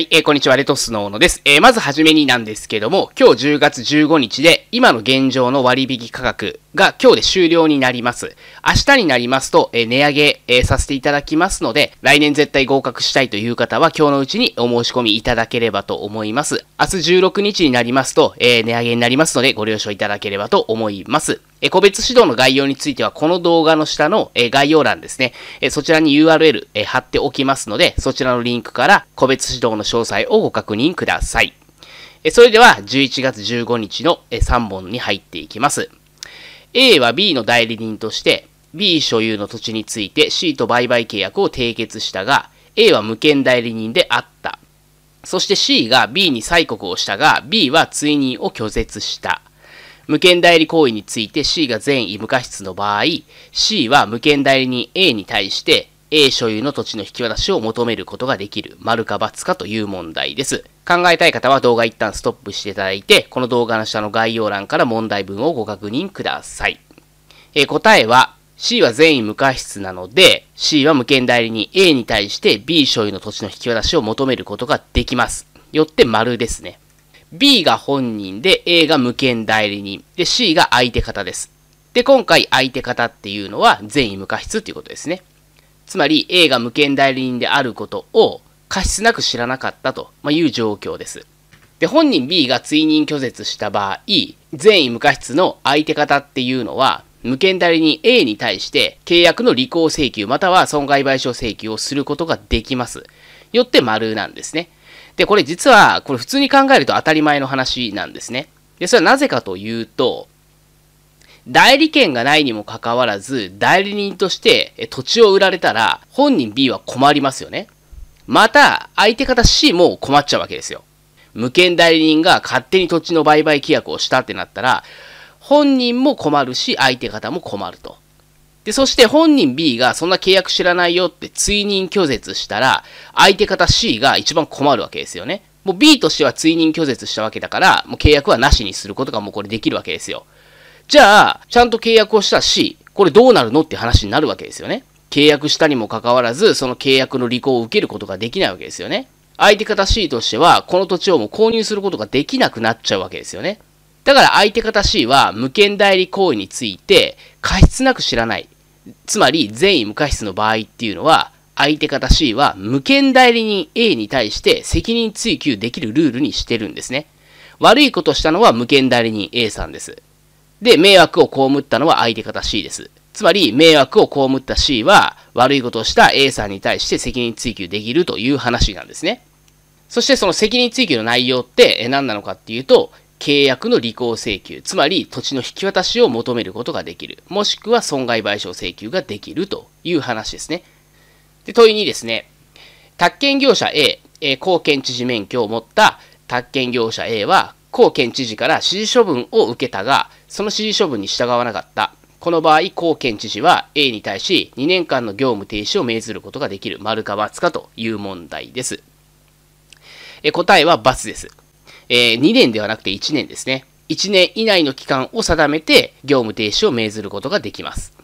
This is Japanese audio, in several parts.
はい、えー、こんにちは、レトスの大野です。えー、まずはじめになんですけども、今日10月15日で、今の現状の割引価格が今日で終了になります。明日になりますと、えー、値上げ、えー、させていただきますので、来年絶対合格したいという方は今日のうちにお申し込みいただければと思います。明日16日になりますと、えー、値上げになりますのでご了承いただければと思います。え個別指導の概要については、この動画の下の、え概要欄ですね、えそちらに URL、え貼っておきますので、そちらのリンクから個別指導の詳細をご確認ください。それでは、11月15日の、3本に入っていきます。A は B の代理人として、B 所有の土地について C と売買契約を締結したが、A は無権代理人であった。そして C が B に催告をしたが、B は追認を拒絶した。無権代理行為について C が善意無過失の場合、C は無権代理人 A に対して A 所有の土地の引き渡しを求めることができる。丸か×かという問題です。考えたい方は動画一旦ストップしていただいて、この動画の下の概要欄から問題文をご確認ください。えー、答えは、C は全員無過失なので、C は無権代理人 A に対して B 所有の土地の引き渡しを求めることができます。よって丸ですね。B が本人で A が無権代理人。で、C が相手方です。で、今回相手方っていうのは善意無過失っていうことですね。つまり A が無権代理人であることを過失なく知らなかったという状況です。で、本人 B が追認拒絶した場合、善意無過失の相手方っていうのは、無権代理人 A に対して契約の履行請求または損害賠償請求をすることができます。よって丸なんですね。で、これ実は、これ普通に考えると当たり前の話なんですね。で、それはなぜかというと、代理権がないにもかかわらず、代理人として土地を売られたら、本人 B は困りますよね。また、相手方 C も困っちゃうわけですよ。無権代理人が勝手に土地の売買規約をしたってなったら、本人も困るし、相手方も困ると。で、そして本人 B がそんな契約知らないよって追認拒絶したら、相手方 C が一番困るわけですよね。もう B としては追認拒絶したわけだから、もう契約はなしにすることがもうこれできるわけですよ。じゃあ、ちゃんと契約をした C、これどうなるのって話になるわけですよね。契約したにもかかわらず、その契約の履行を受けることができないわけですよね。相手方 C としては、この土地をも購入することができなくなっちゃうわけですよね。だから相手方 C は無権代理行為について過失なく知らない。つまり善意無過失の場合っていうのは、相手方 C は無権代理人 A に対して責任追及できるルールにしてるんですね。悪いことしたのは無権代理人 A さんです。で、迷惑を被ったのは相手方 C です。つまり、迷惑を被った C は、悪いことをした A さんに対して責任追及できるという話なんですね。そしてその責任追及の内容って何なのかっていうと、契約の履行請求、つまり土地の引き渡しを求めることができる、もしくは損害賠償請求ができるという話ですね。で問いにですね、宅建業者 A、え検知事免許を持った宅建業者 A は、高検知事から指示処分を受けたが、その指示処分に従わなかった。この場合、高県知事は A に対し2年間の業務停止を命ずることができる、丸か×かという問題です。え答えは×です。えー、2年ではなくて1年ですね。1年以内の期間を定めて業務停止を命ずることができます。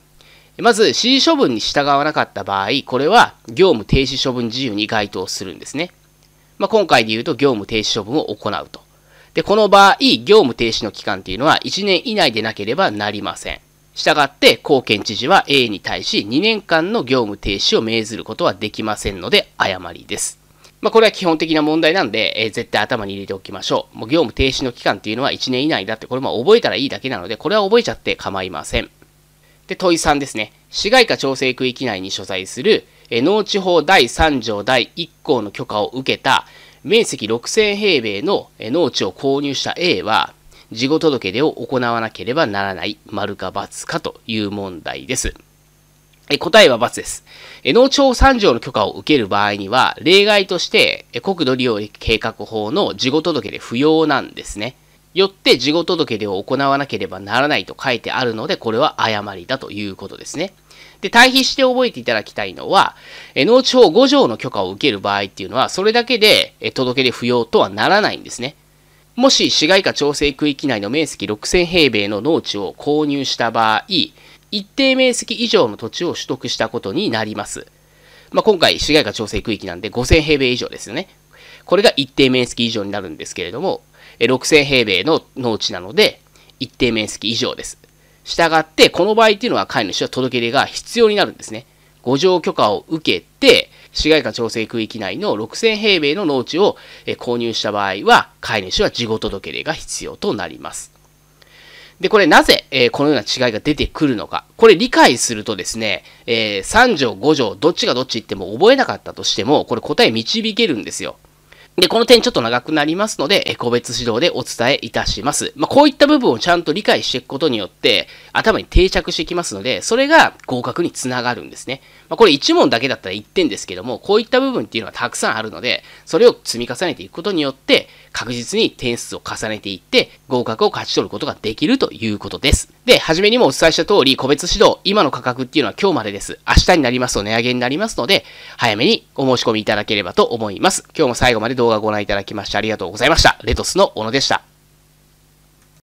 まず、指示処分に従わなかった場合、これは業務停止処分自由に該当するんですね。まあ、今回で言うと業務停止処分を行うと。で、この場合、業務停止の期間というのは1年以内でなければなりません。したがって、高検知事は A に対し2年間の業務停止を命ずることはできませんので、誤りです。まあ、これは基本的な問題なんで、えー、絶対頭に入れておきましょう。もう業務停止の期間っていうのは1年以内だって、これも覚えたらいいだけなので、これは覚えちゃって構いません。で、問い3ですね。市街化調整区域内に所在する、えー、農地法第3条第1項の許可を受けた、面積6000平米の農地を購入した A は、事後届出を行わなければならない、丸か×かという問題です。え答えは×です。え農町3条の許可を受ける場合には、例外として国土利用計画法の事後届で不要なんですね。よって事後届出を行わなければならないと書いてあるので、これは誤りだということですね。で、対比して覚えていただきたいのは、え農地法5条の許可を受ける場合っていうのは、それだけでえ届け出不要とはならないんですね。もし市街化調整区域内の面積6000平米の農地を購入した場合、一定面積以上の土地を取得したことになります。まあ、今回、市街化調整区域なんで5000平米以上ですよね。これが一定面積以上になるんですけれども、6000平米の農地なので、一定面積以上です。したがって、この場合っていうのは飼い主は届け出が必要になるんですね。誤譲許可を受けて、市街化調整区域内の6000平米の農地を購入した場合は、飼い主は事後届出が必要となります。で、これなぜ、えー、このような違いが出てくるのか。これ理解するとですね、えー、3条5条どっちがどっち言っても覚えなかったとしても、これ答え導けるんですよ。で、この点ちょっと長くなりますので、個別指導でお伝えいたします。まあ、こういった部分をちゃんと理解していくことによって、頭に定着してきますので、それが合格につながるんですね。まあ、これ1問だけだったら1点ですけども、こういった部分っていうのはたくさんあるので、それを積み重ねていくことによって、確実に点数を重ねていって、合格を勝ち取ることができるということです。で、はじめにもお伝えした通り、個別指導、今の価格っていうのは今日までです。明日になりますと値上げになりますので、早めにお申し込みいただければと思います。今日も最後まで動画をご覧いただきましてありがとうございました。レトスの小野でした。